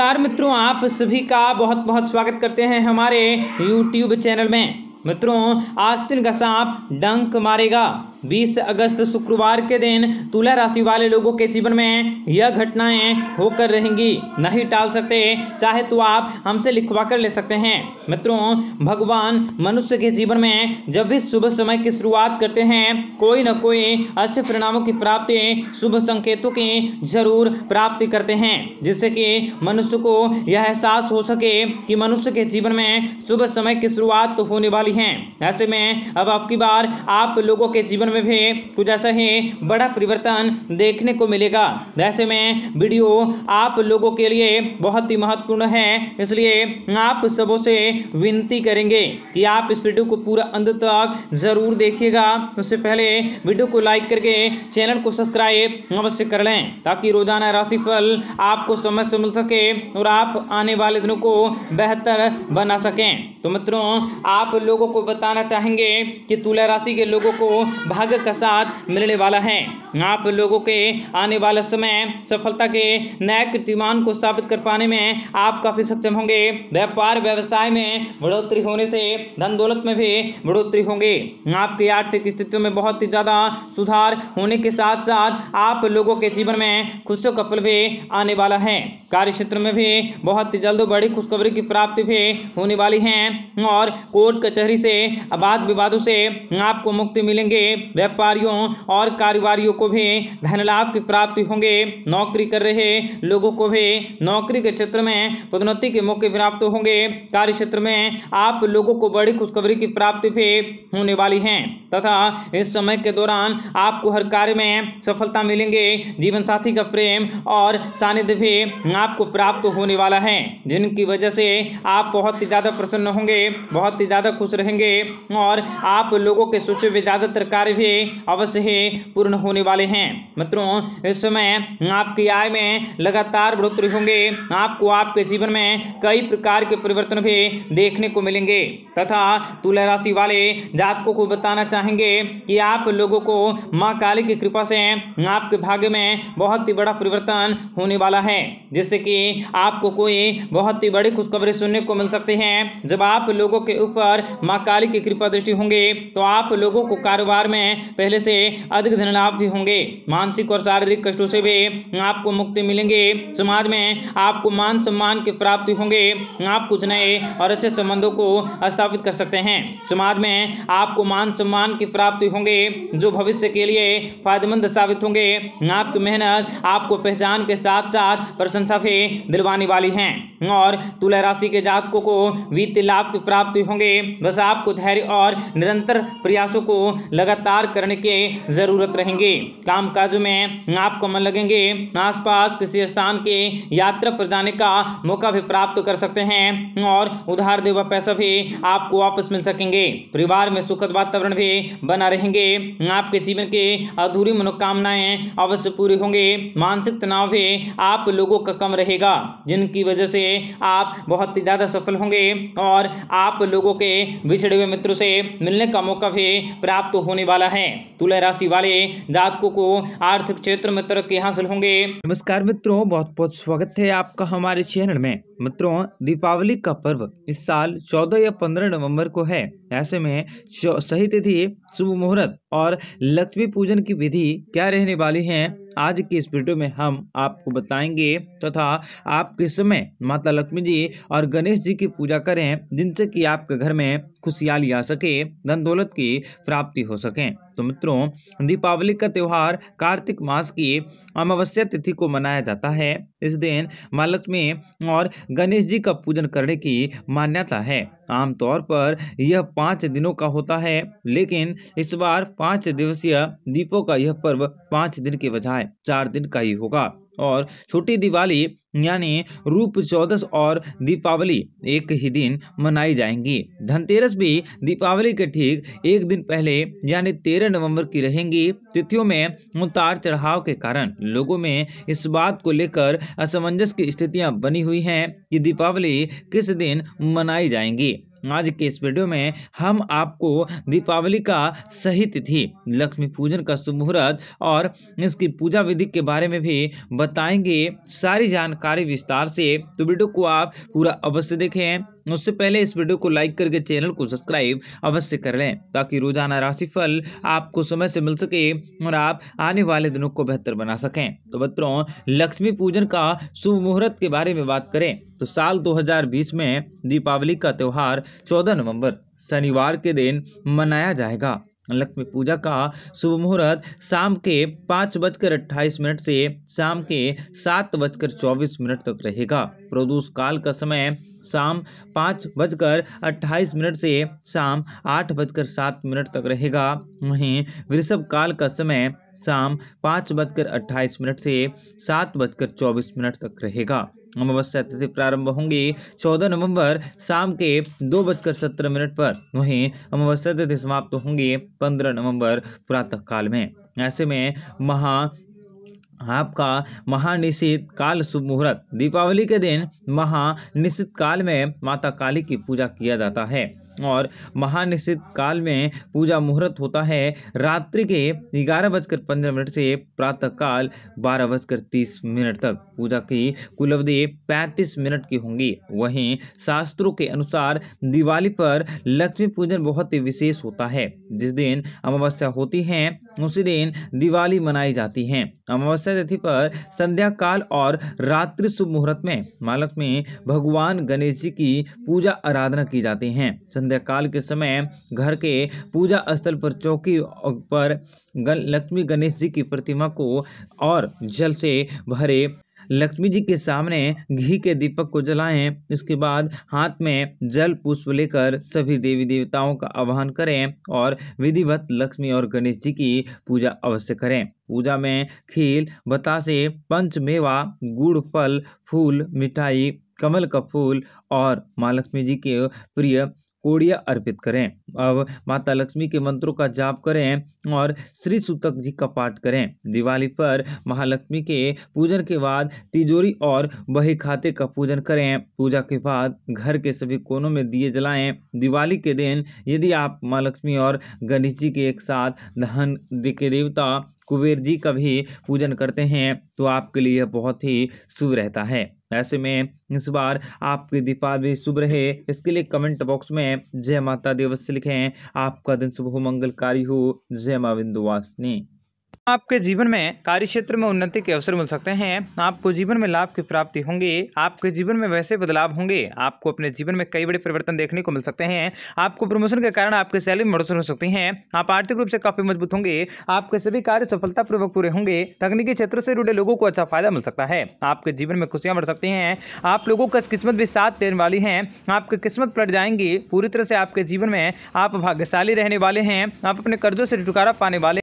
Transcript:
नमस्कार मित्रों आप सभी का बहुत बहुत स्वागत करते हैं हमारे YouTube चैनल में मित्रों आज दिन का सांप डंक मारेगा 20 अगस्त शुक्रवार के दिन तुला राशि वाले लोगों के जीवन में यह घटनाएं होकर रहेंगी नहीं टाल सकते चाहे तो आप हमसे लिखवा कर ले सकते हैं मित्रों भगवान मनुष्य के जीवन में जब भी शुभ समय की शुरुआत करते हैं कोई ना कोई अच्छे परिणामों की प्राप्ति शुभ संकेतों की जरूर प्राप्ति करते हैं जिससे कि मनुष्य को यह एहसास हो सके कि मनुष्य के जीवन में शुभ समय की शुरुआत तो होने वाली है ऐसे में अब आपकी बार आप लोगों के जीवन जीवन में भी कुछ ऐसा ही बड़ा परिवर्तन देखने को मिलेगा ऐसे में वीडियो आप लोगों के लिए बहुत ही महत्वपूर्ण है इसलिए आप सबों से विनती करेंगे कि आप इस वीडियो को पूरा अंत तक जरूर देखिएगा उससे पहले वीडियो को लाइक करके चैनल को सब्सक्राइब अवश्य कर लें ताकि रोजाना राशिफल आपको समय से मिल सके और आप आने वाले दिनों को बेहतर बना सकें तो मित्रों आप लोगों को बताना चाहेंगे कि तुला राशि के लोगों को भाग्य का साथ मिलने वाला है आप लोगों के आने वाला समय सफलता के नए कीर्तिमान को स्थापित कर पाने में आप काफ़ी सक्षम होंगे व्यापार व्यवसाय में बढ़ोतरी होने से धन दौलत में भी बढ़ोतरी होंगे आपकी आर्थिक स्थितियों में बहुत ही ज़्यादा सुधार होने के साथ साथ आप लोगों के जीवन में खुशियों का फल भी आने वाला है कार्य क्षेत्र में भी बहुत ही जल्द बड़ी खुशखबरी की प्राप्ति भी होने वाली है और कोर्ट कचहरी से वाद विवादों से आपको मुक्ति मिलेंगे व्यापारियों और कारोबारियों को भी धन लाभ की प्राप्ति होंगे नौकरी कर रहे लोगों को भी नौकरी के क्षेत्र में पदोन्नति के मौके प्राप्त होंगे कार्य क्षेत्र में आप लोगों को बड़ी खुशखबरी की प्राप्ति भी होने वाली है तथा इस समय के दौरान आपको हर कार्य में सफलता मिलेंगे जीवन साथी का प्रेम और सानिध्य भी आपको प्राप्त होने वाला है जिनकी वजह से आप बहुत ही ज़्यादा प्रसन्न होंगे बहुत ही ज़्यादा खुश रहेंगे और आप लोगों के सोचे भी ज़्यादातर कार्य भी अवश्य ही पूर्ण होने वाले हैं मित्रों इस समय आपकी आय में लगातार बढ़ोतरी होंगे आपको आपके जीवन में कई प्रकार के परिवर्तन भी देखने को मिलेंगे तथा तुला राशि वाले जातकों को बताना चाहेंगे कि आप लोगों को माँ काली की कृपा से आपके भाग्य में बहुत ही बड़ा परिवर्तन होने वाला है जिससे कि आपको कोई बहुत ही बड़ी खुशखबरी सुनने को मिल सकती है जब आप लोगों के ऊपर माँ काली की कृपा दृष्टि होंगे तो आप लोगों को कारोबार में हैं पहले से अधिक धन लाभ भी होंगे मानसिक और शारीरिक कष्टों से भी आपको मुक्ति मिलेंगे समाज में आपको मान सम्मान की प्राप्ति होंगे आप कुछ नए और अच्छे संबंधों को स्थापित कर सकते हैं समाज में आपको मान सम्मान की प्राप्ति होंगे जो भविष्य के लिए फायदेमंद साबित होंगे आपकी मेहनत आपको पहचान के साथ साथ प्रशंसा भी दिलवाने वाली है और तुला राशि के जातकों को वित्तीय लाभ की प्राप्ति होंगे बस आपको धैर्य और निरंतर प्रयासों को लगातार सुधार करने के ज़रूरत रहेंगे काम काज में आपको मन लगेंगे आसपास किसी स्थान के यात्रा पर जाने का मौका भी प्राप्त कर सकते हैं और उधार दे पैसा भी आपको वापस मिल सकेंगे परिवार में सुखद वातावरण भी बना रहेंगे आपके जीवन के अधूरी मनोकामनाएं अवश्य पूरी होंगे मानसिक तनाव भी आप लोगों का कम रहेगा जिनकी वजह से आप बहुत ही ज़्यादा सफल होंगे और आप लोगों के बिछड़े हुए मित्रों से मिलने का मौका भी प्राप्त होने वाला है तुला राशि वाले जातकों को आर्थिक क्षेत्र में तरक्की हासिल होंगे नमस्कार मित्रों बहुत बहुत स्वागत है आपका हमारे चैनल में मित्रों दीपावली का पर्व इस साल 14 या 15 नवंबर को है ऐसे में सही तिथि शुभ मुहूर्त और लक्ष्मी पूजन की विधि क्या रहने वाली है आज की इस वीडियो में हम आपको बताएंगे तथा तो आप किस समय माता लक्ष्मी जी और गणेश जी की पूजा करें जिनसे कि आपके घर में खुशहाली आ सके धन दौलत की प्राप्ति हो सके तो मित्रों दीपावली का त्यौहार कार्तिक मास की अमावस्या तिथि को मनाया जाता है इस दिन माँ लक्ष्मी और गणेश जी का पूजन करने की मान्यता है आमतौर पर यह पाँच दिनों का होता है लेकिन इस बार पाँच दिवसीय दीपों का यह पर्व पाँच दिन के बजाय चार दिन का ही होगा और छोटी दिवाली यानी रूप चौदस और दीपावली एक ही दिन मनाई जाएंगी धनतेरस भी दीपावली के ठीक एक दिन पहले यानी तेरह नवंबर की रहेंगी तिथियों में उतार चढ़ाव के कारण लोगों में इस बात को लेकर असमंजस की स्थितियां बनी हुई हैं कि दीपावली किस दिन मनाई जाएंगी आज के इस वीडियो में हम आपको दीपावली का सही तिथि लक्ष्मी पूजन का शुभ मुहूर्त और इसकी पूजा विधि के बारे में भी बताएंगे सारी जानकारी विस्तार से तो वीडियो को आप पूरा अवश्य देखें उससे पहले इस वीडियो को लाइक करके चैनल को सब्सक्राइब अवश्य कर लें ताकि रोजाना राशिफल आपको समय से मिल सके और आप आने वाले दिनों को बेहतर बना सकें तो बच्चों लक्ष्मी पूजन का शुभ मुहूर्त के बारे में बात करें तो साल 2020 में दीपावली का त्यौहार 14 नवंबर शनिवार के दिन मनाया जाएगा लक्ष्मी पूजा का शुभ मुहूर्त शाम के पाँच बजकर अट्ठाईस मिनट से शाम के सात बजकर चौबीस मिनट तक रहेगा प्रदूष काल का समय शाम पाँच बजकर अट्ठाईस मिनट से शाम आठ बजकर सात मिनट तक रहेगा वहीं वृषभ काल का समय शाम पाँच बजकर अट्ठाईस मिनट से सात बजकर चौबीस मिनट तक रहेगा अमावस्या तिथि प्रारंभ होंगी चौदह नवंबर शाम के दो बजकर सत्रह मिनट पर वहीं अमावस्या तिथि समाप्त होंगी पंद्रह नवंबर प्रातः काल में ऐसे में महा आपका महानिश्चित काल शुभ मुहूर्त दीपावली के दिन महानिश्चित काल में माता काली की पूजा किया जाता है और महानिश्चित काल में पूजा मुहूर्त होता है रात्रि के ग्यारह बजकर पंद्रह मिनट से प्रातः काल बारह बजकर तीस मिनट तक पूजा की कुल अवधि पैंतीस मिनट की होंगी वहीं शास्त्रों के अनुसार दिवाली पर लक्ष्मी पूजन बहुत ही विशेष होता है जिस दिन अमावस्या होती है उसी दिन दिवाली मनाई जाती है अमावस्या तिथि पर संध्या काल और रात्रि शुभ मुहूर्त में मालक में भगवान गणेश जी की पूजा आराधना की जाती है संध्या काल के समय घर के पूजा स्थल पर चौकी पर लक्ष्मी गणेश जी की प्रतिमा को और जल से भरे लक्ष्मी जी के सामने घी के दीपक को जलाएं इसके बाद हाथ में जल पुष्प लेकर सभी देवी देवताओं का आवाहन करें और विधिवत लक्ष्मी और गणेश जी की पूजा अवश्य करें पूजा में खील बतासे पंचमेवा गुड़ फल फूल मिठाई कमल का फूल और माँ लक्ष्मी जी के प्रिय कोड़िया अर्पित करें अब माता लक्ष्मी के मंत्रों का जाप करें और श्री सूतक जी का पाठ करें दिवाली पर महालक्ष्मी के पूजन के बाद तिजोरी और बही खाते का पूजन करें पूजा के बाद घर के सभी कोनों में दिए जलाएं दिवाली के दिन यदि आप माँ लक्ष्मी और गणेश जी के एक साथ धन के देवता कुबेर जी का भी पूजन करते हैं तो आपके लिए बहुत ही शुभ रहता है ऐसे में इस बार आपकी दीपावली शुभ रहे इसके लिए कमेंट बॉक्स में जय माता दिवस लिखें आपका दिन शुभ हो मंगलकारी हो जय माँ विंदुवासिनी आपके जीवन में कार्य क्षेत्र में उन्नति के अवसर मिल सकते हैं आपको जीवन में लाभ की प्राप्ति होंगी आपके जीवन में वैसे बदलाव होंगे आपको अपने जीवन में कई बड़े परिवर्तन देखने को मिल सकते हैं आपको प्रमोशन के कारण आपकी सैलरी में बढ़ोतरी हो सकती है आप आर्थिक रूप से काफी मजबूत होंगे आपके सभी कार्य सफलतापूर्वक पूरे होंगे तकनीकी क्षेत्र से जुड़े लोगों को अच्छा फायदा मिल सकता है आपके जीवन में खुशियां बढ़ सकती हैं आप लोगों का किस्मत भी साथ देने वाली है आपकी किस्मत पलट जाएंगी पूरी तरह से आपके जीवन में आप भाग्यशाली रहने वाले हैं आप अपने कर्जों से छुटकारा पाने वाले